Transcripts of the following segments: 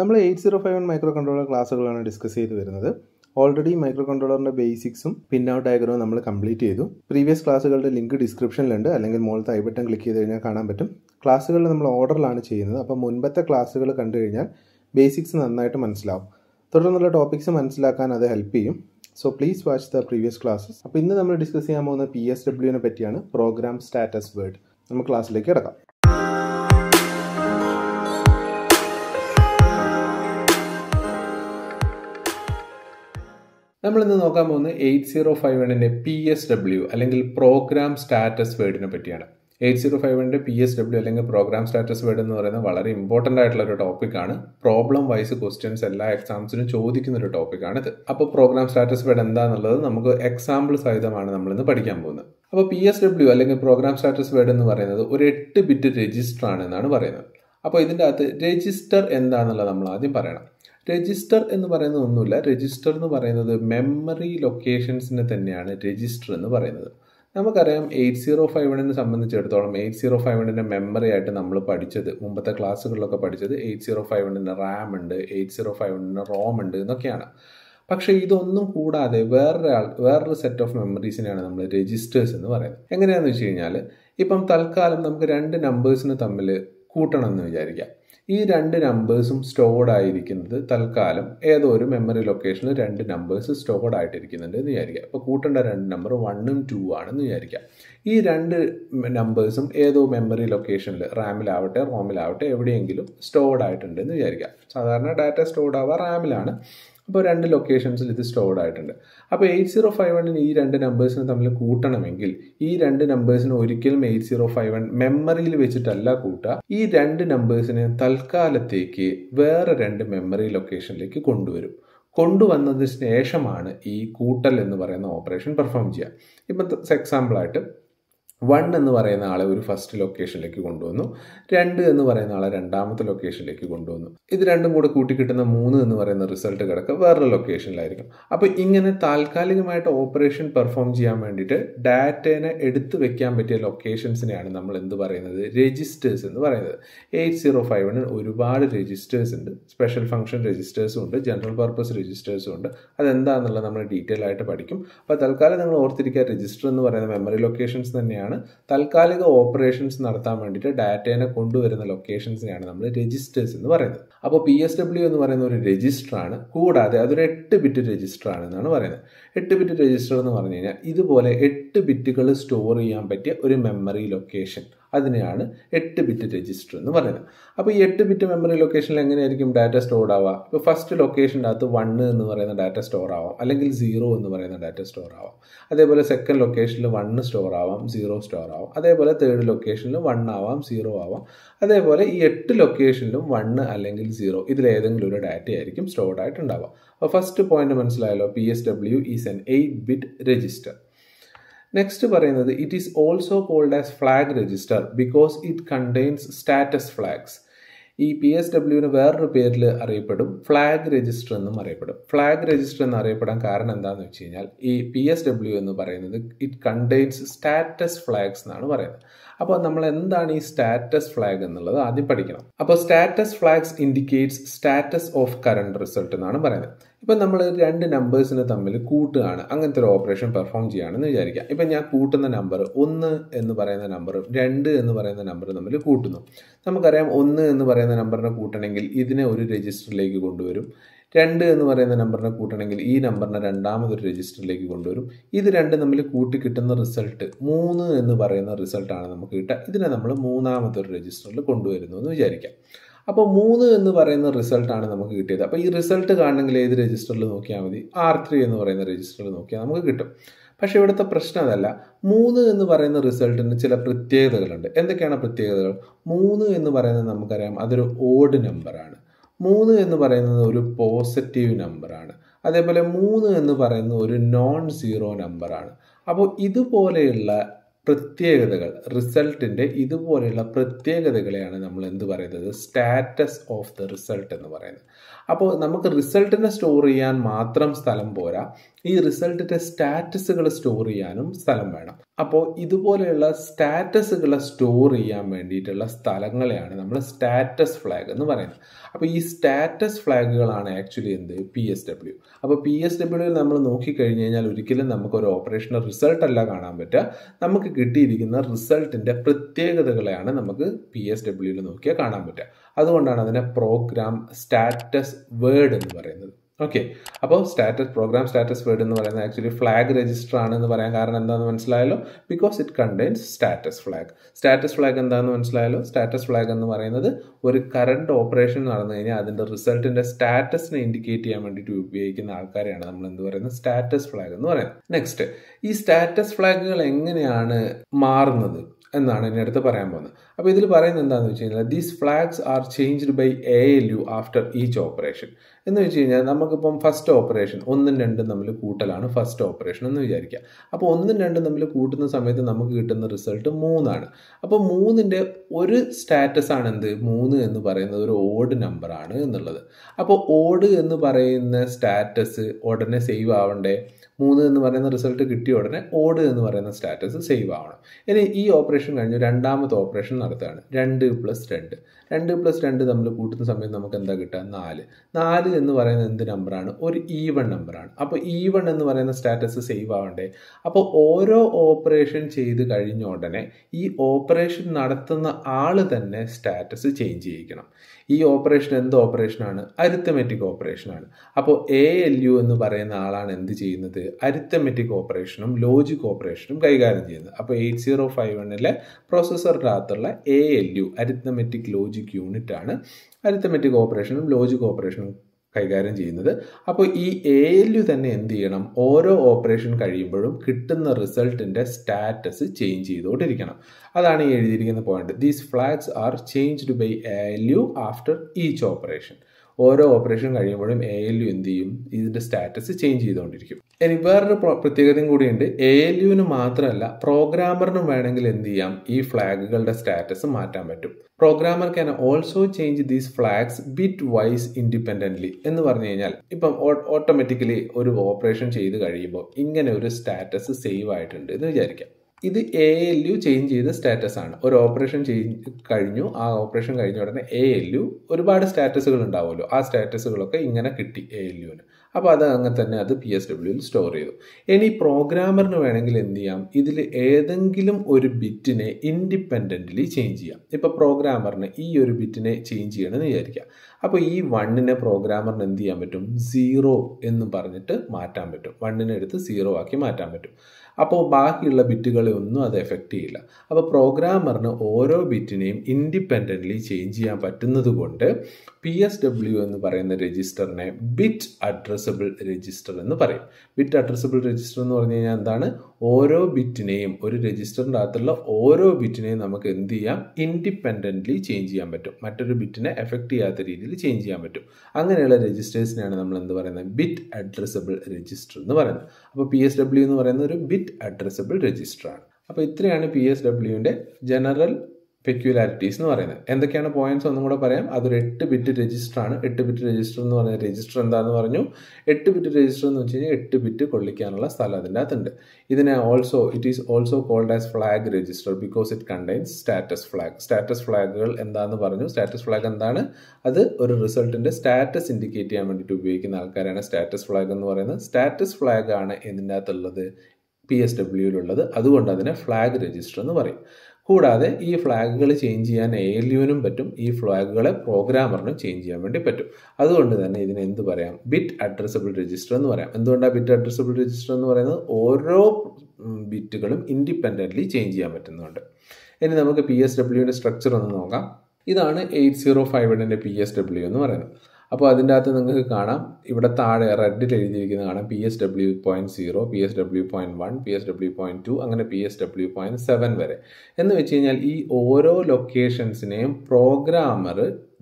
നമ്മൾ eight zero five one microcontroller ക്ലാസ്സുകളാണ് discuss ചെയ്ത് വരുന്നത് ഓൾറെഡി മൈക്രോ കൺട്രോളറിൻ്റെ ബേസിക്സും പിൻ ഔട്ട് ഡയഗ്രവും നമ്മൾ കംപ്ലീറ്റ് ചെയ്തു പ്രീവിയസ് ക്ലാസ്സുകളുടെ ലിങ്ക് ഡിസ്ക്രിപ്ഷനിലുണ്ട് അല്ലെങ്കിൽ മുകളിലത്തെ ഐ ബട്ടൺ ക്ലിക്ക് ചെയ്ത് കഴിഞ്ഞാൽ കാണാൻ പറ്റും ക്ലാസ്സുകൾ നമ്മൾ ഓർഡറിലാണ് ചെയ്യുന്നത് അപ്പോൾ മുൻപത്തെ ക്ലാസ്സുകൾ കണ്ടു കഴിഞ്ഞാൽ ബേസിക്സ് നന്നായിട്ട് മനസ്സിലാവും തുടർന്നുള്ള ടോപ്പിക്സ് മനസ്സിലാക്കാൻ അത് ഹെൽപ്പ് ചെയ്യും so please watch the previous classes അപ്പോൾ ഇന്ന് നമ്മൾ ഡിസ്കസ് ചെയ്യാൻ പോകുന്ന പി എസ് ഡബ്ല്യുവിനെ പറ്റിയാണ് പ്രോഗ്രാം സ്റ്റാറ്റസ് വേർഡ് നമുക്ക് ക്ലാസ്സിലേക്ക് കിടക്കാം നമ്മളിന്ന് നോക്കാൻ പോകുന്നത് എയ്റ്റ് സീറോ ഫൈവ് വണ്ണിൻ്റെ പി എസ് ഡബ്ല്യു അല്ലെങ്കിൽ പ്രോഗ്രാം സ്റ്റാറ്റസ് വേർഡിനെ പറ്റിയാണ് എയ്റ്റ് സീറോ ഫൈവ് വണ്ണിൻ്റെ പി എസ് ഡബ്ല്യു അല്ലെങ്കിൽ പ്രോഗ്രാം സ്റ്റാറ്റസ് വേർഡ് എന്ന് പറയുന്നത് വളരെ ഇമ്പോർട്ടൻ്റ് ആയിട്ടുള്ള ഒരു ടോപ്പിക്കാണ് പ്രോബ്ലം വൈസ് ക്വസ്റ്റ്യൻസ് എല്ലാ എക്സാംസിനും ചോദിക്കുന്ന ഒരു ഇത് അപ്പോൾ പ്രോഗ്രാം സ്റ്റാറ്റസ് വേർഡ് എന്താണെന്നുള്ളത് നമുക്ക് എക്സാമ്പിൾ സഹിതമാണ് നമ്മളിന്ന് പഠിക്കാൻ പോകുന്നത് അപ്പോൾ പി എസ് ഡബ്ല്യു അല്ലെങ്കിൽ പ്രോഗ്രാം സ്റ്റാറ്റസ് വേർഡ് എന്ന് പറയുന്നത് ഒരു എട്ട് ബിറ്റ് രജിസ്റ്റർ ആണ് എന്നാണ് പറയുന്നത് അപ്പോൾ ഇതിൻ്റെ അകത്ത് രജിസ്റ്റർ എന്താണെന്നുള്ളത് നമ്മൾ ആദ്യം പറയണം രജിസ്റ്റർ എന്ന് പറയുന്നത് ഒന്നുമില്ല രജിസ്റ്റർ എന്ന് പറയുന്നത് മെമ്മറി ലൊക്കേഷൻസിനെ തന്നെയാണ് രജിസ്റ്റർ എന്ന് പറയുന്നത് നമുക്കറിയാം എയ്റ്റ് സീറോ ഫൈവ് വണ്ണിനെ സംബന്ധിച്ചിടത്തോളം എയ്റ്റ് സീറോ ഫൈവ് വണ്ണിൻ്റെ മെമ്മറി ആയിട്ട് നമ്മൾ പഠിച്ചത് മുമ്പത്തെ ക്ലാസ്സുകളിലൊക്കെ പഠിച്ചത് എയ്റ്റ് സീറോ ഫൈവ് വണ്ണിൻ്റെ റാം ഉണ്ട് എയ്റ്റ് സീറോ ഫൈവ് വണ്ണിൻ്റെ റോം ഉണ്ട് എന്നൊക്കെയാണ് പക്ഷേ ഇതൊന്നും കൂടാതെ വേറൊരാൾ വേറൊരു സെറ്റ് ഓഫ് മെമ്മറീസിനെയാണ് നമ്മൾ രജിസ്റ്റേഴ്സ് എന്ന് പറയുന്നത് എങ്ങനെയാണെന്ന് വെച്ച് കഴിഞ്ഞാൽ ഇപ്പം തൽക്കാലം നമുക്ക് രണ്ട് നമ്പേഴ്സിന് തമ്മിൽ കൂട്ടണം എന്ന് വിചാരിക്കാം ഈ രണ്ട് നമ്പേഴ്സും സ്റ്റോർഡ് ആയിരിക്കുന്നത് തൽക്കാലം ഏതോ ഒരു മെമ്മറി ലൊക്കേഷനിൽ രണ്ട് നമ്പേഴ്സ് സ്റ്റോർഡ് ആയിട്ടിരിക്കുന്നുണ്ട് എന്ന് വിചാരിക്കുക അപ്പോൾ കൂട്ടേണ്ട രണ്ട് നമ്പർ വണ്ണും ടു ആണെന്ന് വിചാരിക്കുക ഈ രണ്ട് നമ്പേഴ്സും ഏതോ മെമ്മറി ലൊക്കേഷനിൽ റാമിലാവട്ടെ റോമിലാവട്ടെ എവിടെയെങ്കിലും സ്റ്റോർഡ് ആയിട്ടുണ്ട് എന്ന് വിചാരിക്കുക സാധാരണ ഡാറ്റ സ്റ്റോർഡ് ആവുക റാമിലാണ് അപ്പോൾ രണ്ട് ലൊക്കേഷൻസിൽ ഇത് സ്റ്റോർഡ് ആയിട്ടുണ്ട് അപ്പോൾ എയ്റ്റ് സീറോ ഫൈവ് വണ്ണിന് ഈ രണ്ട് നമ്പേഴ്സിനെ തമ്മിൽ കൂട്ടണമെങ്കിൽ ഈ രണ്ട് നമ്പേഴ്സിന് ഒരിക്കലും എയ്റ്റ് സീറോ ഫൈവ് വൺ മെമ്മറിയിൽ വെച്ചിട്ടല്ല കൂട്ടുക ഈ രണ്ട് നമ്പേഴ്സിനെ തൽക്കാലത്തേക്ക് വേറെ രണ്ട് മെമ്മറി ലൊക്കേഷനിലേക്ക് കൊണ്ടുവരും കൊണ്ടുവന്നതിന് ശേഷമാണ് ഈ കൂട്ടൽ എന്ന് പറയുന്ന ഓപ്പറേഷൻ പെർഫോം ചെയ്യുക ഇപ്പം എക്സാമ്പിളായിട്ട് വൺ എന്ന് പറയുന്ന ആളെ ഒരു ഫസ്റ്റ് ലൊക്കേഷനിലേക്ക് കൊണ്ടുവന്നു രണ്ട് എന്ന് പറയുന്ന ആളെ രണ്ടാമത്തെ ലൊക്കേഷനിലേക്ക് കൊണ്ടുവന്നു ഇത് രണ്ടും കൂടെ കൂട്ടിക്കിട്ടുന്ന മൂന്ന് എന്ന് പറയുന്ന റിസൾട്ട് കിടക്ക വേറൊരു ലൊക്കേഷനിലായിരിക്കും അപ്പോൾ ഇങ്ങനെ താൽക്കാലികമായിട്ട് ഓപ്പറേഷൻ പെർഫോം ചെയ്യാൻ വേണ്ടിയിട്ട് ഡാറ്റേനെ എടുത്തു വെക്കാൻ പറ്റിയ ലൊക്കേഷൻസിനെയാണ് നമ്മൾ എന്ത് പറയുന്നത് രജിസ്റ്റേഴ്സ് എന്ന് പറയുന്നത് എയ്റ്റ് സീറോ ഫൈവിന് ഒരുപാട് രജിസ്റ്റേഴ്സ് ഉണ്ട് സ്പെഷ്യൽ ഫംഗ്ഷൻ രജിസ്റ്റേഴ്സും ഉണ്ട് ജനറൽ പർപ്പസ് രജിസ്റ്റേഴ്സും ഉണ്ട് അതെന്താണെന്നുള്ളത് നമ്മൾ ഡീറ്റെയിൽ ആയിട്ട് പഠിക്കും അപ്പോൾ തൽക്കാലം നിങ്ങൾ ഓർത്തിരിക്കുക രജിസ്റ്റർ എന്ന് പറയുന്ന മെമ്മറി ലൊക്കേഷൻസ് തന്നെയാണ് തന്നെയാണ് താൽക്കാലിക ഓപ്പറേഷൻസ് നടത്താൻ വേണ്ടിയിട്ട് ഡാറ്റേനെ കൊണ്ടുവരുന്ന ലൊക്കേഷൻസിനെയാണ് നമ്മൾ രജിസ്റ്റേഴ്സ് എന്ന് പറയുന്നത് അപ്പോൾ പി എസ് ഡബ്ല്യു എന്ന് പറയുന്ന ഒരു രജിസ്റ്റർ ആണ് കൂടാതെ അതൊരു എട്ട് ബിറ്റ് രജിസ്റ്റർ ആണ് എന്നാണ് പറയുന്നത് എട്ട് ബിറ്റ് രജിസ്റ്റർ എന്ന് പറഞ്ഞു കഴിഞ്ഞാൽ ഇതുപോലെ എട്ട് ബിറ്റുകൾ സ്റ്റോർ ചെയ്യാൻ പറ്റിയ ഒരു മെമ്മറി ലൊക്കേഷൻ അതിനെയാണ് എട്ട് ബിറ്റ് രജിസ്റ്റർ എന്ന് പറയുന്നത് അപ്പോൾ ഈ എട്ട് ബിറ്റ് മെമ്മറി ലൊക്കേഷനിൽ എങ്ങനെയായിരിക്കും ഡാറ്റ സ്റ്റോർ ആവുക ഇപ്പോൾ ഫസ്റ്റ് ലൊക്കേഷൻ്റെ അകത്ത് വൺ എന്ന് പറയുന്ന ഡാറ്റ സ്റ്റോർ ആവാം അല്ലെങ്കിൽ സീറോ എന്ന് പറയുന്ന ഡാറ്റ സ്റ്റോർ ആവാം അതേപോലെ സെക്കൻഡ് ലൊക്കേഷനിൽ വൺ സ്റ്റോർ ആവാം സീറോ സ്റ്റോർ ആവാം അതേപോലെ തേർഡ് ലൊക്കേഷനിൽ വൺ ആവാം സീറോ ആവാം അതേപോലെ ഈ എട്ട് ലൊക്കേഷനിലും വണ്ണ് അല്ലെങ്കിൽ സീറോ ഇതിലേതെങ്കിലും ഒരു ഡാറ്റ ആയിരിക്കും സ്റ്റോർഡ് ആയിട്ടുണ്ടാവുക അപ്പോൾ ഫസ്റ്റ് പോയിന്റ് മനസ്സിലായല്ലോ P S W is an eight bit register next പറയുന്നത് it is also called as flag register because it contains status flags ഈ പി എസ് ഡബ്ല്യുവിന് വേറൊരു പേരിൽ അറിയപ്പെടും ഫ്ലാഗ് രജിസ്റ്റർ എന്നും അറിയപ്പെടും ഫ്ലാഗ് രജിസ്റ്റർ എന്ന് അറിയപ്പെടാൻ കാരണം എന്താണെന്ന് വെച്ച് കഴിഞ്ഞാൽ ഈ പി എസ് ഡബ്ല്യു എന്ന് പറയുന്നത് ഇറ്റ് കണ്ടെയ്ൻസ് സ്റ്റാറ്റസ് ഫ്ലാഗ്സ് എന്നാണ് പറയുന്നത് അപ്പോൾ നമ്മൾ എന്താണ് ഈ സ്റ്റാറ്റസ് ഫ്ലാഗ് എന്നുള്ളത് ആദ്യം പഠിക്കണം അപ്പോൾ status flags indicates status of current result എന്നാണ് പറയുന്നത് ഇപ്പം നമ്മൾ രണ്ട് നമ്പേഴ്സിനെ തമ്മിൽ കൂട്ടുകയാണ് അങ്ങനത്തെ ഒരു ഓപ്പറേഷൻ പെർഫോം ചെയ്യുകയാണെന്ന് വിചാരിക്കുക ഇപ്പം ഞാൻ കൂട്ടുന്ന നമ്പർ ഒന്ന് എന്ന് പറയുന്ന നമ്പറും രണ്ട് എന്ന് പറയുന്ന നമ്പർ തമ്മിൽ കൂട്ടുന്നു നമുക്കറിയാം ഒന്ന് എന്ന് പറയുന്ന നമ്പറിനെ കൂട്ടണമെങ്കിൽ ഇതിനെ ഒരു രജിസ്റ്ററിലേക്ക് കൊണ്ടുവരും രണ്ട് എന്ന് പറയുന്ന നമ്പറിനെ കൂട്ടണമെങ്കിൽ ഈ നമ്പറിനെ രണ്ടാമതൊരു രജിസ്റ്ററിലേക്ക് കൊണ്ടുവരും ഇത് രണ്ട് തമ്മിൽ കൂട്ടി കിട്ടുന്ന റിസൾട്ട് മൂന്ന് എന്ന് പറയുന്ന റിസൾട്ടാണ് നമുക്ക് കിട്ടുക ഇതിനെ നമ്മൾ മൂന്നാമത്തെ ഒരു രജിസ്റ്ററിൽ കൊണ്ടുവരുന്നു എന്ന് വിചാരിക്കാം അപ്പോൾ മൂന്ന് എന്ന് പറയുന്ന റിസൾട്ടാണ് നമുക്ക് കിട്ടിയത് അപ്പോൾ ഈ റിസൾട്ട് കാണണമെങ്കിൽ ഏത് രജിസ്റ്ററിൽ നോക്കിയാൽ മതി ആർ ത്രീ എന്ന് പറയുന്ന രജിസ്റ്ററിൽ നോക്കിയാൽ നമുക്ക് കിട്ടും പക്ഷേ ഇവിടുത്തെ പ്രശ്നം അതല്ല മൂന്ന് എന്ന് പറയുന്ന റിസൾട്ടിന് ചില പ്രത്യേകതകളുണ്ട് എന്തൊക്കെയാണ് പ്രത്യേകതകൾ മൂന്ന് എന്ന് പറയുന്നത് നമുക്കറിയാം അതൊരു ഓഡ് നമ്പറാണ് മൂന്ന് എന്ന് പറയുന്നത് ഒരു പോസിറ്റീവ് നമ്പറാണ് അതേപോലെ മൂന്ന് എന്ന് പറയുന്നത് ഒരു നോൺ സീറോ നമ്പറാണ് അപ്പോൾ ഇതുപോലെയുള്ള പ്രത്യേകതകൾ റിസൾട്ടിൻ്റെ ഇതുപോലെയുള്ള പ്രത്യേകതകളെയാണ് നമ്മൾ എന്ത് പറയുന്നത് സ്റ്റാറ്റസ് ഓഫ് ദ റിസൾട്ട് എന്ന് പറയുന്നത് അപ്പോൾ നമുക്ക് റിസൾട്ടിനെ സ്റ്റോർ ചെയ്യാൻ മാത്രം സ്ഥലം പോരാ ഈ റിസൾട്ടിന്റെ സ്റ്റാറ്റസുകൾ സ്റ്റോർ ചെയ്യാനും സ്ഥലം വേണം അപ്പോൾ ഇതുപോലെയുള്ള സ്റ്റാറ്റസുകൾ സ്റ്റോർ ചെയ്യാൻ വേണ്ടിയിട്ടുള്ള സ്ഥലങ്ങളെയാണ് നമ്മൾ സ്റ്റാറ്റസ് ഫ്ലാഗ് എന്ന് പറയുന്നത് അപ്പോൾ ഈ സ്റ്റാറ്റസ് ഫ്ലാഗുകളാണ് ആക്ച്വലി എന്ത് പി എസ് ഡബ്ല്യു അപ്പോൾ പി എസ് ഡബ്ല്യുവിൽ നമ്മൾ നോക്കിക്കഴിഞ്ഞ് കഴിഞ്ഞാൽ ഒരിക്കലും നമുക്ക് ഒരു ഓപ്പറേഷണൽ റിസൾട്ട് അല്ല കാണാൻ പറ്റുക നമുക്ക് കിട്ടിയിരിക്കുന്ന റിസൾട്ടിൻ്റെ പ്രത്യേകതകളെയാണ് നമുക്ക് പി എസ് ഡബ്ല്യുവിൽ നോക്കിയാൽ കാണാൻ പറ്റുക അതുകൊണ്ടാണ് അതിനെ പ്രോഗ്രാം സ്റ്റാറ്റസ് വേർഡ് എന്ന് പറയുന്നത് ഓക്കെ അപ്പോൾ സ്റ്റാറ്റസ് പ്രോഗ്രാം സ്റ്റാറ്റസ് വേർഡ് എന്ന് പറയുന്നത് ആക്ച്വലി ഫ്ലാഗ് രജിസ്റ്റർ ആണ് എന്ന് പറയാൻ കാരണം എന്താണെന്ന് മനസ്സിലായല്ലോ because it contains status flag status flag എന്താണെന്ന് മനസ്സിലായാലോ സ്റ്റാറ്റസ് ഫ്ലാഗ് എന്ന് പറയുന്നത് ഒരു കറണ്ട് ഓപ്പറേഷൻ നടന്നു കഴിഞ്ഞാൽ അതിൻ്റെ റിസൾട്ടിൻ്റെ സ്റ്റാറ്റസിനെ ഇൻഡിക്കേറ്റ് ചെയ്യാൻ വേണ്ടിയിട്ട് ഉപയോഗിക്കുന്ന ആൾക്കാരെയാണ് നമ്മൾ എന്ത് പറയുന്നത് സ്റ്റാറ്റസ് ഫ്ലാഗ് എന്ന് പറയുന്നത് നെക്സ്റ്റ് ഈ സ്റ്റാറ്റസ് ഫ്ലാഗുകൾ എങ്ങനെയാണ് മാറുന്നത് എന്നാണ് എൻ്റെ അടുത്ത് പറയാൻ പോകുന്നത് അപ്പോൾ ഇതിൽ പറയുന്നത് എന്താണെന്ന് വെച്ച് കഴിഞ്ഞാൽ these flags are changed by A L U after each operation എന്ന് വെച്ച് കഴിഞ്ഞാൽ നമുക്കിപ്പം ഫസ്റ്റ് ഓപ്പറേഷൻ ഒന്നും രണ്ടും തമ്മിൽ കൂട്ടലാണ് ഫസ്റ്റ് ഓപ്പറേഷൻ എന്ന് വിചാരിക്കുക അപ്പോൾ ഒന്നും രണ്ടും തമ്മിൽ കൂട്ടുന്ന സമയത്ത് നമുക്ക് കിട്ടുന്ന റിസൾട്ട് മൂന്നാണ് അപ്പോൾ മൂന്നിൻ്റെ ഒരു സ്റ്റാറ്റസ് ആണ് എന്ത് മൂന്ന് എന്ന് പറയുന്നത് ഒരു ഓഡ് നമ്പറാണ് എന്നുള്ളത് അപ്പോൾ ഓഡ് എന്ന് പറയുന്ന സ്റ്റാറ്റസ് ഉടനെ സേവ് ആവണ്ടേ മൂന്ന് എന്ന് പറയുന്ന റിസൾട്ട് കിട്ടിയ ഉടനെ ഓഡ് എന്ന് പറയുന്ന സ്റ്റാറ്റസ് സേവ് ആവണം ഇനി ഈ ഓപ്പറേഷൻ ഓപ്പറേഷൻ കഴിഞ്ഞ് രണ്ടാമത്തെ ഓപ്പറേഷൻ നടത്തുകയാണ് രണ്ട് പ്ലസ് രണ്ട് രണ്ട് പ്ലസ് രണ്ട് നമ്മൾ കൂട്ടുന്ന സമയത്ത് നമുക്ക് എന്താ കിട്ടുക നാല് നാല് എന്ന് പറയുന്നത് എന്ത് നമ്പറാണ് ഒരു ഈവൺ നമ്പറാണ് അപ്പോൾ ഈവൺ എന്ന് പറയുന്ന സ്റ്റാറ്റസ് സേവ് ആവണ്ടേ അപ്പോൾ ഓരോ ഓപ്പറേഷൻ ചെയ്ത് കഴിഞ്ഞ ഉടനെ ഈ ഓപ്പറേഷൻ നടത്തുന്ന ആൾ തന്നെ സ്റ്റാറ്റസ് ചേഞ്ച് ചെയ്യിക്കണം ഈ ഓപ്പറേഷൻ എന്ത് ഓപ്പറേഷനാണ് അരിത്തമെറ്റിക് ഓപ്പറേഷനാണ് അപ്പോൾ എ എൽ യു എന്ന് പറയുന്ന ആളാണ് എന്ത് ചെയ്യുന്നത് അരിത്തമെറ്റിക് ഓപ്പറേഷനും ലോജിക് ഓപ്പറേഷനും കൈകാര്യം ചെയ്യുന്നത് അപ്പോൾ എയ്റ്റ് സീറോ ഫൈവ് വണ്ണിലെ പ്രോസസ്സറിനകത്തുള്ള A L U arithmetic logic unit ആണ് അരിത്തമെറ്റിക് ഓപ്പറേഷനും ലോജിക് ഓപ്പറേഷനും കൈകാര്യം ചെയ്യുന്നത് അപ്പോൾ ഈ എ എൽ യു തന്നെ എന്ത് ചെയ്യണം ഓരോ ഓപ്പറേഷൻ കഴിയുമ്പോഴും കിട്ടുന്ന റിസൾട്ടിൻ്റെ സ്റ്റാറ്റസ് ചേഞ്ച് ചെയ്തുകൊണ്ടിരിക്കണം അതാണ് ഈ എഴുതിയിരിക്കുന്ന point these flags are changed by A L U after each operation ഓരോ ഓപ്പറേഷൻ കഴിയുമ്പോഴും എ എൽ യു എന്ത് ചെയ്യും ഇതിൻ്റെ സ്റ്റാറ്റസ് ചേഞ്ച് ചെയ്തുകൊണ്ടിരിക്കും ഇനി വേറൊരു പ്രത്യേകതയും കൂടിയുണ്ട് എ എൽ യുവിന് മാത്രമല്ല പ്രോഗ്രാമറിനും വേണമെങ്കിൽ എന്ത് ചെയ്യാം ഈ ഫ്ലാഗുകളുടെ സ്റ്റാറ്റസ് മാറ്റാൻ പറ്റും programmer can also change these flags bitwise independently എന്ന് പറഞ്ഞു കഴിഞ്ഞാൽ ഇപ്പം ഓട്ടോമാറ്റിക്കലി ഒരു ഓപ്പറേഷൻ ചെയ്ത് കഴിയുമ്പോൾ ഇങ്ങനെ ഒരു സ്റ്റാറ്റസ് സേവ് ആയിട്ടുണ്ട് എന്ന് വിചാരിക്കാം ഇത് എ എൽ യു ചേഞ്ച് ചെയ്ത സ്റ്റാറ്റസ് ആണ് ഒരു ഓപ്പറേഷൻ കഴിഞ്ഞു ആ ഓപ്പറേഷൻ കഴിഞ്ഞ ഉടനെ എ എൽ യു ഒരുപാട് സ്റ്റാറ്റസുകൾ ഉണ്ടാവുമല്ലോ ആ സ്റ്റാറ്റസുകളൊക്കെ ഇങ്ങനെ കിട്ടി എ എൽ യുവിന് അപ്പോൾ അത് അങ്ങനെ തന്നെ അത് പി എസ് ഡബ്ല്യൂവിൽ സ്റ്റോർ ചെയ്തു ഇനി പ്രോഗ്രാമറിന് വേണമെങ്കിൽ എന്ത് ചെയ്യാം ഇതിൽ ഏതെങ്കിലും ഒരു ബിറ്റിനെ ഇൻഡിപെൻഡൻ്റ്ലി ചേഞ്ച് ചെയ്യാം ഇപ്പോൾ പ്രോഗ്രാമറിന് ഈ ഒരു ബിറ്റിനെ ചേഞ്ച് ചെയ്യണമെന്ന് വിചാരിക്കുക അപ്പോൾ ഈ വണ്ണിനെ പ്രോഗ്രാമറിന് എന്ത് ചെയ്യാൻ പറ്റും സീറോ എന്ന് പറഞ്ഞിട്ട് മാറ്റാൻ പറ്റും വണ്ണിനെ എടുത്ത് സീറോ ആക്കി മാറ്റാൻ പറ്റും അപ്പോൾ ബാക്കിയുള്ള ബിറ്റുകളെ ഒന്നും അത് എഫക്റ്റ് ചെയ്യില്ല അപ്പോൾ പ്രോഗ്രാമറിന് ഓരോ ബിറ്റിനെയും ഇൻഡിപെൻഡൻ്റ്ലി ചേഞ്ച് ചെയ്യാൻ പറ്റുന്നത് കൊണ്ട് പി എസ് ഡബ്ല്യു എന്ന് പറയുന്ന രജിസ്റ്ററിനെ ബിറ്റ് അഡ്രസ്സബിൾ രജിസ്റ്റർ എന്ന് പറയും ബിറ്റ് അഡ്രസ്സബിൾ രജിസ്റ്റർ എന്ന് പറഞ്ഞു കഴിഞ്ഞാൽ എന്താണ് ഓരോ ബിറ്റിനെയും ഒരു രജിസ്റ്ററിൻ്റെ അകത്തുള്ള ഓരോ ബിറ്റിനെയും നമുക്ക് എന്ത് ചെയ്യാം ഇൻഡിപെൻഡൻ്റ്ലി ചേഞ്ച് ചെയ്യാൻ പറ്റും മറ്റൊരു ബിറ്റിനെ എഫക്റ്റ് ചെയ്യാത്ത രീതിയിൽ ചേഞ്ച് ചെയ്യാൻ പറ്റും അങ്ങനെയുള്ള രജിസ്റ്റേഴ്സിനെയാണ് നമ്മൾ എന്ത് പറയുന്നത് ബിറ്റ് അഡ്രസ്സബിൾ രജിസ്റ്റർ എന്ന് പറയുന്നത് അപ്പോൾ പി എസ് ഡബ്ല്യു എന്ന് പറയുന്ന ഒരു ബിറ്റ് അഡ്രസ്സബിൾ രജിസ്റ്ററാണ് അപ്പോൾ ഇത്രയാണ് പി എസ് ഡബ്ല്യുവിൻ്റെ ജനറൽ പെക്യുലാരിറ്റീസ് എന്ന് പറയുന്നത് എന്തൊക്കെയാണ് പോയിന്റ്സ് ഒന്നും കൂടെ പറയാം അതൊരു എട്ട് ബിറ്റ് രജിസ്റ്റർ ആണ് എട്ട് ബിറ്റ് രജിസ്റ്റർ എന്ന് പറഞ്ഞ രജിസ്റ്റർ എന്താന്ന് പറഞ്ഞു എട്ട് ബിറ്റ് രജിസ്റ്റർ എന്ന് വെച്ച് കഴിഞ്ഞാൽ എട്ട് ബിറ്റ് കൊള്ളിക്കാനുള്ള സ്ഥലം അതിൻ്റെ അകത്തുണ്ട് ഇതിനെ also it is also called as flag register because it contains status flag status ഫ്ലാഗുകൾ എന്താന്ന് പറഞ്ഞു സ്റ്റാറ്റസ് ഫ്ലാഗ് എന്താണ് അത് ഒരു റിസൾട്ടിൻ്റെ സ്റ്റാറ്റസ് ഇൻഡിക്കേറ്റ് ചെയ്യാൻ വേണ്ടിയിട്ട് ഉപയോഗിക്കുന്ന ആൾക്കാരാണ് സ്റ്റാറ്റസ് ഫ്ലാഗ് എന്ന് പറയുന്നത് സ്റ്റാറ്റസ് ഫ്ലാഗ് ആണ് ഇതിൻ്റെ അകത്തുള്ളത് പി എസ് ഡബ്ല്യുവിലുള്ളത് അതുകൊണ്ട് അതിനെ ഫ്ലാഗ് രജിസ്റ്റർ എന്ന് പറയും കൂടാതെ ഈ ഫ്ലാഗുകൾ ചേഞ്ച് ചെയ്യാൻ എ എൽ യുവിനും പറ്റും ഈ ഫ്ലാഗുകളെ പ്രോഗ്രാമറിനും ചേഞ്ച് ചെയ്യാൻ വേണ്ടി പറ്റും അതുകൊണ്ട് തന്നെ ഇതിന് എന്ത് പറയാം ബിറ്റ് അഡ്രസ്സബിൾ രജിസ്റ്റർ എന്ന് പറയാം എന്തുകൊണ്ടാണ് ബിറ്റ് അഡ്രസ്സബിൾ രജിസ്റ്റർ എന്ന് പറയുന്നത് ഓരോ ബിറ്റുകളും ഇൻഡിപെൻഡൻ്റ്ലി ചേഞ്ച് ചെയ്യാൻ പറ്റുന്നുണ്ട് ഇനി നമുക്ക് പി എസ് ഡബ്ല്യുവിൻ്റെ സ്ട്രക്ചർ ഒന്ന് നോക്കാം ഇതാണ് എയ്റ്റ് സീറോ ഫൈവ് എഡിൻ്റെ പി എസ് ഡബ്ല്യു എന്ന് പറയുന്നത് അപ്പോൾ അതിൻ്റെ അകത്ത് നിങ്ങൾക്ക് കാണാം ഇവിടെ താഴെ റെഡിൽ എഴുതിയിരിക്കുന്നത് കാണാം P S W point zero P S W point one P S W point two അങ്ങനെ P S W point seven വരെ എന്ന് വെച്ച് കഴിഞ്ഞാൽ ഈ ഓരോ ലൊക്കേഷൻസിനെയും പ്രോഗ്രാമർ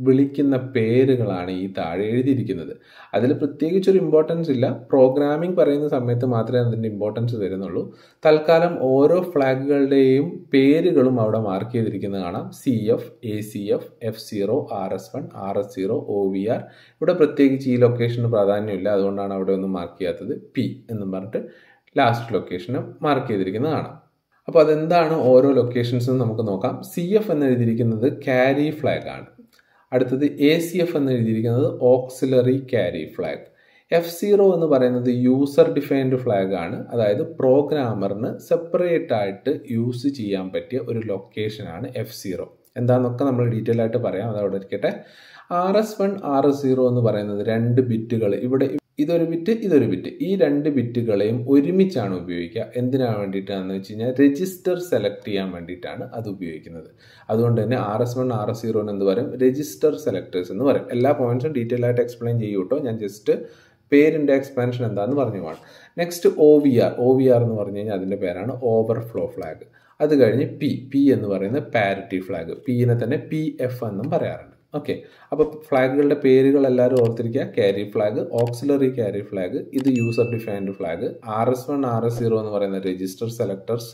വിളിക്കുന്ന പേരുകളാണ് ഈ താഴെ എഴുതിയിരിക്കുന്നത് അതിൽ പ്രത്യേകിച്ചൊരു ഇമ്പോർട്ടൻസ് ഇല്ല പ്രോഗ്രാമിംഗ് പറയുന്ന സമയത്ത് മാത്രമേ അതിൻ്റെ ഇമ്പോർട്ടൻസ് വരുന്നുള്ളൂ തൽക്കാലം ഓരോ ഫ്ലാഗുകളുടെയും പേരുകളും അവിടെ മാർക്ക് ചെയ്തിരിക്കുന്നത് കാണാം C F A C F F zero R S one R S zero O V R ഇവിടെ പ്രത്യേകിച്ച് ഈ ലൊക്കേഷന് പ്രാധാന്യമില്ല അതുകൊണ്ടാണ് അവിടെ ഒന്നും മാർക്ക് ചെയ്യാത്തത് പി എന്നും പറഞ്ഞിട്ട് ലാസ്റ്റ് ലൊക്കേഷന് മാർക്ക് ചെയ്തിരിക്കുന്നത് കാണാം അപ്പോൾ അതെന്താണ് ഓരോ ലൊക്കേഷൻസും നമുക്ക് നോക്കാം സി എഫ് എന്ന് എഴുതിയിരിക്കുന്നത് ക്യാരി ഫ്ലാഗ് ആണ് അടുത്തത് എ സി എഫ് എന്ന് എഴുതിയിരിക്കുന്നത് auxiliary carry flag F zero എന്ന് പറയുന്നത് യൂസർ ഡിഫൈൻഡ് ഫ്ലാഗ് ആണ് അതായത് പ്രോഗ്രാമറിന് സെപ്പറേറ്റ് ആയിട്ട് യൂസ് ചെയ്യാൻ പറ്റിയ ഒരു ലൊക്കേഷനാണ് എഫ് സീറോ എന്താണെന്നൊക്കെ നമ്മൾ ഡീറ്റെയിൽ ആയിട്ട് പറയാം അതവിടെ ഇരിക്കട്ടെ R S one R S zero എന്ന് പറയുന്നത് രണ്ട് ബിറ്റുകൾ ഇവിടെ ഇതൊരു ബിറ്റ് ഇതൊരു ബിറ്റ് ഈ രണ്ട് ബിറ്റുകളെയും ഒരുമിച്ചാണ് ഉപയോഗിക്കുക എന്തിനാണ് വേണ്ടിയിട്ടാണെന്ന് വെച്ച് കഴിഞ്ഞാൽ രജിസ്റ്റർ സെലക്ട് ചെയ്യാൻ വേണ്ടിയിട്ടാണ് അത് ഉപയോഗിക്കുന്നത് അതുകൊണ്ട് തന്നെ R S one R S zero എന്ന് പറയും രജിസ്റ്റർ സെലക്ടേഴ്സ് എന്ന് പറയും എല്ലാ പോയിന്റ്സും ഡീറ്റെയിൽ ആയിട്ട് എക്സ്പ്ലെയിൻ ചെയ്യൂട്ടോ കേട്ടോ ഞാൻ ജസ്റ്റ് പേരിൻ്റെ എക്സ്പാൻഷൻ എന്താണെന്ന് പറഞ്ഞു പോകണം next O V R O V R എന്ന് പറഞ്ഞു കഴിഞ്ഞാൽ അതിൻ്റെ പേരാണ് ഓവർഫ്ലോ ഫ്ലാഗ് അത് കഴിഞ്ഞ് പി പി എന്ന് പറയുന്നത് പാരിറ്റി ഫ്ലാഗ് പിന്നെ തന്നെ പി എഫ് എന്നും പറയാറുണ്ട് ഓക്കെ അപ്പോൾ ഫ്ലാഗുകളുടെ പേരുകൾ എല്ലാവരും ഓർത്തിരിക്കുക carry flag auxiliary carry flag ഇത് user defined flag R S one R S zero എന്ന് പറയുന്ന register selectors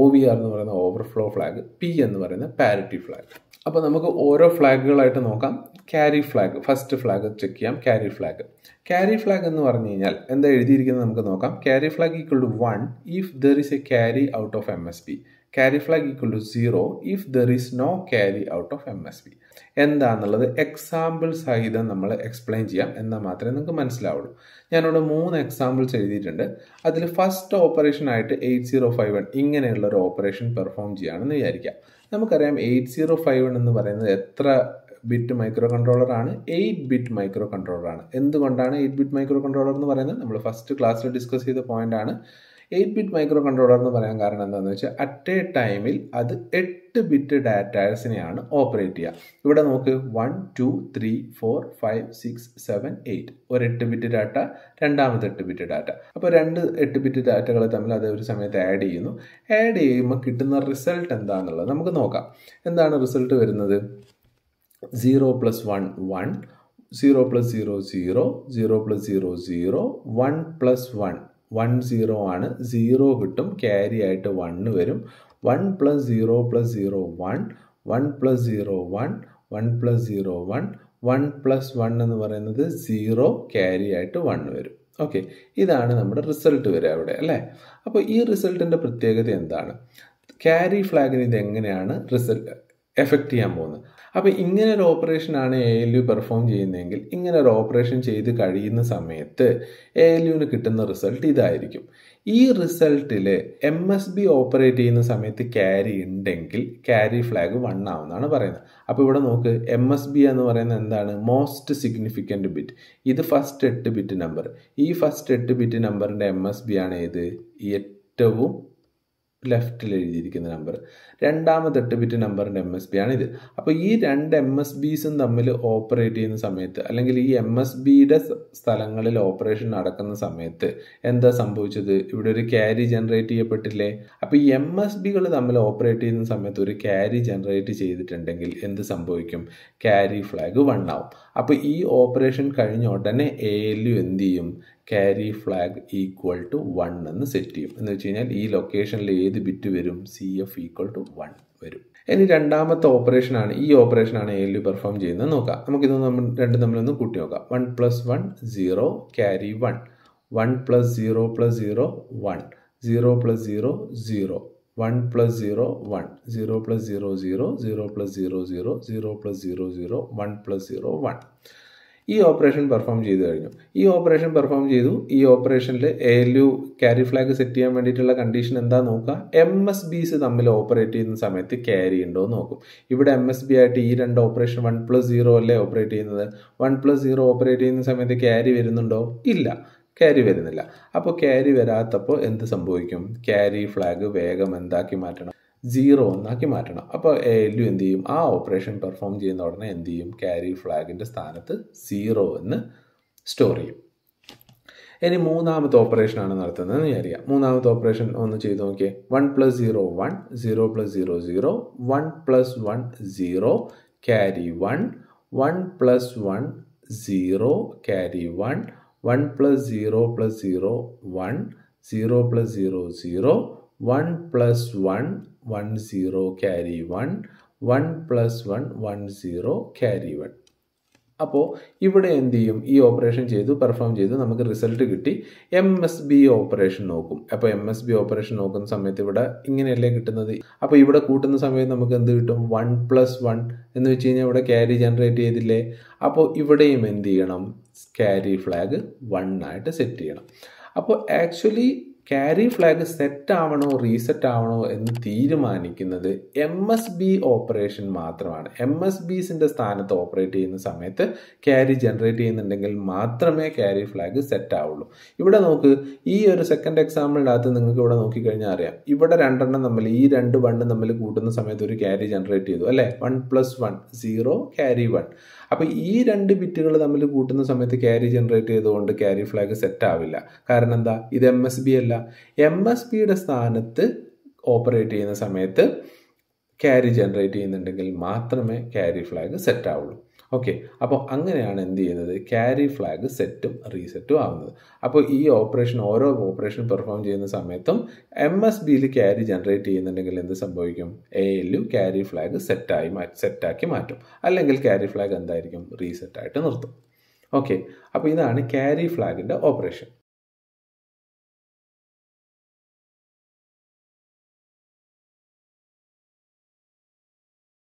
O V R എന്ന് പറയുന്ന ഓവർഫ്ലോ ഫ്ലാഗ് പി എന്ന് പറയുന്ന പാരിറ്റി ഫ്ലാഗ് അപ്പോൾ നമുക്ക് ഓരോ ഫ്ലാഗുകളായിട്ട് നോക്കാം carry flag first flag check ചെയ്യാം ക്യാരി ഫ്ലാഗ് ക്യാരി ഫ്ലാഗ് എന്ന് പറഞ്ഞു കഴിഞ്ഞാൽ എന്താ എഴുതിയിരിക്കുന്നത് നമുക്ക് നോക്കാം carry flag equal to one if there is a carry out of M S P carry flag equal to zero if there is no carry out of M S P എന്താണെന്നുള്ളത് example സഹിതം നമ്മൾ explain ചെയ്യാം എന്നാൽ മാത്രമേ നിങ്ങൾക്ക് മനസ്സിലാവുള്ളൂ ഞാനിവിടെ മൂന്ന് എക്സാമ്പിൾസ് എഴുതിയിട്ടുണ്ട് അതിൽ ഫസ്റ്റ് ഓപ്പറേഷൻ ആയിട്ട് എയ്റ്റ് സീറോ ഫൈവ് വൺ ഇങ്ങനെയുള്ള ഒരു ഓപ്പറേഷൻ പെർഫോം ചെയ്യുകയാണെന്ന് വിചാരിക്കാം നമുക്കറിയാം എയ്റ്റ് സീറോ ഫൈവ് വൺ എന്ന് പറയുന്നത് എത്ര ബിറ്റ് മൈക്രോ കൺട്രോളർ ആണ് എയ്റ്റ് ബിറ്റ് മൈക്രോ കൺട്രോളർ ആണ് എന്തുകൊണ്ടാണ് എയ്റ്റ് ബിറ്റ് മൈക്രോ കൺട്രോളർ എന്ന് പറയുന്നത് നമ്മൾ ഫസ്റ്റ് ക്ലാസ്സിൽ ഡിസ്കസ് ചെയ്ത പോയിന്റ് ആണ് എയ്റ്റ് ബിറ്റ് മൈക്രോ കൺട്രോളർ എന്ന് പറയാൻ കാരണം എന്താണെന്ന് വെച്ചാൽ അറ്റ് എ ടൈമിൽ അത് എട്ട് ബിറ്റ് ഡാറ്റാസിനെയാണ് ഓപ്പറേറ്റ് ചെയ്യുക ഇവിടെ നോക്ക് one two three four five six seven eight ഒരു എട്ട് ബിറ്റ് ഡാറ്റ രണ്ടാമത്തെ എട്ട് ബിറ്റ് ഡാറ്റ അപ്പോൾ രണ്ട് എട്ട് ബിറ്റ് ഡാറ്റകൾ തമ്മിൽ അത് ഒരു സമയത്ത് ആഡ് ചെയ്യുന്നു ആഡ് ചെയ്യുമ്പോൾ കിട്ടുന്ന റിസൾട്ട് എന്താണെന്നുള്ളത് നമുക്ക് നോക്കാം എന്താണ് റിസൾട്ട് വരുന്നത് zero plus one one zero plus zero zero zero plus zero zero one plus one one zero ആണ് സീറോ കിട്ടും ക്യാരി ആയിട്ട് വണ്ണ് വരും one plus zero plus zero one one plus zero one one plus zero one one plus one എന്ന് പറയുന്നത് zero carry ആയിട്ട് one വരും okay ഇതാണ് നമ്മുടെ റിസൾട്ട് വരിക അവിടെ അല്ലേ അപ്പോൾ ഈ റിസൾട്ടിൻ്റെ പ്രത്യേകത എന്താണ് ക്യാരി ഫ്ലാഗിന് ഇത് എങ്ങനെയാണ് റിസൾട്ട് എഫക്റ്റ് ചെയ്യാൻ പോകുന്നത് അപ്പോൾ ഇങ്ങനെ ഒരു ഓപ്പറേഷനാണ് എ എൽ യു പെർഫോം ചെയ്യുന്നതെങ്കിൽ ഇങ്ങനെ ഒരു ഓപ്പറേഷൻ ചെയ്ത് കഴിയുന്ന സമയത്ത് എ എൽ യുവിന് കിട്ടുന്ന റിസൾട്ട് ഇതായിരിക്കും ഈ റിസൾട്ടിൽ എം എസ് ബി ഓപ്പറേറ്റ് ചെയ്യുന്ന സമയത്ത് ക്യാരി ഉണ്ടെങ്കിൽ ക്യാരി ഫ്ലാഗ് വൺ ആവുന്നതാണ് പറയുന്നത് അപ്പോൾ ഇവിടെ നോക്ക് എം എസ് ബി എന്ന് പറയുന്നത് എന്താണ് മോസ്റ്റ് സിഗ്നിഫിക്കൻറ്റ് ബിറ്റ് ഇത് ഫസ്റ്റ് എട്ട് ബിറ്റ് നമ്പർ ഈ ഫസ്റ്റ് എട്ട് ബിറ്റ് നമ്പറിൻ്റെ എം എസ് ബി ആണ് ഏത് ഏറ്റവും ലെഫ്റ്റിൽ എഴുതിയിരിക്കുന്ന നമ്പർ രണ്ടാമത്തെ എട്ട് ബിറ്റ് നമ്പറിൻ്റെ എം എസ് ബി ആണിത് അപ്പോൾ ഈ രണ്ട് എം എസ് ബിസും തമ്മിൽ ഓപ്പറേറ്റ് ചെയ്യുന്ന സമയത്ത് അല്ലെങ്കിൽ ഈ എം എസ് ബിയുടെ സ്ഥലങ്ങളിൽ ഓപ്പറേഷൻ നടക്കുന്ന സമയത്ത് എന്താ സംഭവിച്ചത് ഇവിടെ ഒരു ക്യാരി ജനറേറ്റ് ചെയ്യപ്പെട്ടില്ലേ അപ്പോൾ ഈ എം എസ് ബികൾ തമ്മിൽ ഓപ്പറേറ്റ് ചെയ്യുന്ന സമയത്ത് ഒരു ക്യാരി ജനറേറ്റ് ചെയ്തിട്ടുണ്ടെങ്കിൽ എന്ത് സംഭവിക്കും ക്യാരി ഫ്ലാഗ് വൺ ആവും അപ്പോൾ ഈ ഓപ്പറേഷൻ കഴിഞ്ഞ ഉടനെ എ എൽ യു എന്ത് ചെയ്യും carry flag equal to one എന്ന് സെറ്റ് ചെയ്യും എന്ന് വെച്ച് കഴിഞ്ഞാൽ ഈ ലൊക്കേഷനിൽ ഏത് ബിറ്റ് വരും C F equal to one വരും ഇനി രണ്ടാമത്തെ ഓപ്പറേഷനാണ് ഈ ഓപ്പറേഷനാണ് എ എൽ പെർഫോം ചെയ്യുന്നത് നോക്കാം നമുക്കിത് നമ്മൾ രണ്ടും തമ്മിലൊന്ന് കൂട്ടി നോക്കാം one plus one zero carry one one plus zero plus zero one zero plus zero zero one plus zero one zero plus zero zero zero plus zero zero zero plus zero zero one plus zero one ഈ operation perform ചെയ്തു കഴിഞ്ഞു ഈ operation perform ചെയ്തു ഈ ഓപ്പറേഷനിൽ A L U carry flag set ചെയ്യാൻ വേണ്ടിയിട്ടുള്ള condition എന്താ നോക്കുക എം എസ് ബിസ് തമ്മിൽ ഓപ്പറേറ്റ് ചെയ്യുന്ന സമയത്ത് ക്യാരി ഉണ്ടോ എന്ന് നോക്കും ഇവിടെ എം എസ് ബി ആയിട്ട് ഈ രണ്ട് ഓപ്പറേഷൻ വൺ പ്ലസ് സീറോ അല്ലേ ഓപ്പറേറ്റ് ചെയ്യുന്നത് വൺ പ്ലസ് സീറോ ഓപ്പറേറ്റ് ചെയ്യുന്ന സമയത്ത് ക്യാരി വരുന്നുണ്ടോ ഇല്ല ക്യാരി വരുന്നില്ല അപ്പോൾ ക്യാരി വരാത്തപ്പോൾ എന്ത് സംഭവിക്കും ക്യാരി ഫ്ലാഗ് വേഗം എന്താക്കി മാറ്റണം സീറോ ഒന്നാക്കി മാറ്റണം അപ്പോൾ എ എല്ലു എന്ത് ചെയ്യും ആ ഓപ്പറേഷൻ പെർഫോം ചെയ്യുന്ന ഉടനെ എന്ത് ചെയ്യും ക്യാരി ഫ്ലാഗിൻ്റെ സ്ഥാനത്ത് സീറോ എന്ന് സ്റ്റോർ ചെയ്യും ഇനി മൂന്നാമത്തെ ഓപ്പറേഷനാണ് നടത്തുന്നത് എന്ന് വിചാരിക്കാം മൂന്നാമത്തെ ഓപ്പറേഷൻ ഒന്ന് ചെയ്ത് നോക്കിയേ one plus zero one zero plus zero zero one plus one zero carry one one plus one zero carry one one plus zero plus zero one zero plus zero zero one plus one one zero carry one one plus one one zero carry one അപ്പോൾ ഇവിടെ എന്ത് ചെയ്യും ഈ operation ചെയ്തു perform ചെയ്തു നമുക്ക് result കിട്ടി M S B operation നോക്കും അപ്പോൾ എം എസ് ബി ഓപ്പറേഷൻ നോക്കുന്ന സമയത്ത് ഇവിടെ ഇങ്ങനെയല്ലേ കിട്ടുന്നത് അപ്പോൾ ഇവിടെ കൂട്ടുന്ന സമയത്ത് നമുക്ക് എന്ത് കിട്ടും വൺ പ്ലസ് വൺ എന്ന് വെച്ച് കഴിഞ്ഞാൽ ഇവിടെ ക്യാരി ജനറേറ്റ് ചെയ്തില്ലേ അപ്പോൾ ഇവിടെയും എന്ത് ചെയ്യണം ക്യാരി ഫ്ലാഗ് വൺ ആയിട്ട് സെറ്റ് ചെയ്യണം അപ്പോൾ ആക്ച്വലി ക്യാരി ഫ്ലാഗ് സെറ്റ് ആവണോ റീസെറ്റ് ആവണോ എന്ന് തീരുമാനിക്കുന്നത് എം എസ് ബി ഓപ്പറേഷൻ മാത്രമാണ് എം എസ് ബിസിൻ്റെ സ്ഥാനത്ത് ഓപ്പറേറ്റ് ചെയ്യുന്ന സമയത്ത് ക്യാരി ജനറേറ്റ് ചെയ്യുന്നുണ്ടെങ്കിൽ മാത്രമേ ക്യാരി ഫ്ലാഗ് സെറ്റ് ആവുള്ളൂ ഇവിടെ നോക്ക് ഈ ഒരു സെക്കൻഡ് എക്സാമ്പിളിനകത്ത് നിങ്ങൾക്ക് ഇവിടെ നോക്കിക്കഴിഞ്ഞാൽ അറിയാം ഇവിടെ രണ്ടെണ്ണം തമ്മിൽ ഈ രണ്ട് വണ്ണും തമ്മിൽ കൂട്ടുന്ന സമയത്ത് ഒരു ക്യാരി ജനറേറ്റ് ചെയ്തു അല്ലേ one plus one zero carry one അപ്പോൾ ഈ രണ്ട് ബിറ്റുകൾ തമ്മിൽ കൂട്ടുന്ന സമയത്ത് ക്യാരി ജനറേറ്റ് ചെയ്തുകൊണ്ട് ക്യാരി ഫ്ലാഗ് സെറ്റ് ആവില്ല കാരണം എന്താ ഇത് എം എസ് ബി അല്ല എം എസ് ബിയുടെ സ്ഥാനത്ത് ഓപ്പറേറ്റ് ചെയ്യുന്ന സമയത്ത് ക്യാരി ജനറേറ്റ് ചെയ്യുന്നുണ്ടെങ്കിൽ മാത്രമേ ക്യാരി ഫ്ലാഗ് സെറ്റ് ആവുള്ളൂ ഓക്കെ അപ്പോൾ അങ്ങനെയാണ് എന്ത് ചെയ്യുന്നത് ക്യാരി ഫ്ലാഗ് സെറ്റും റീസെറ്റും ആവുന്നത് അപ്പോൾ ഈ ഓപ്പറേഷൻ ഓരോ ഓപ്പറേഷൻ പെർഫോം ചെയ്യുന്ന സമയത്തും എം എസ് ബിയിൽ ക്യാരി ജനറേറ്റ് ചെയ്യുന്നുണ്ടെങ്കിൽ എന്ത് സംഭവിക്കും എ എല്ലു ക്യാരി ഫ്ലാഗ് സെറ്റായി മാറ്റി സെറ്റാക്കി മാറ്റും അല്ലെങ്കിൽ ക്യാരി ഫ്ലാഗ് എന്തായിരിക്കും റീസെറ്റായിട്ട് നിർത്തും ഓക്കെ അപ്പോൾ ഇതാണ് ക്യാരി ഫ്ലാഗിൻ്റെ ഓപ്പറേഷൻ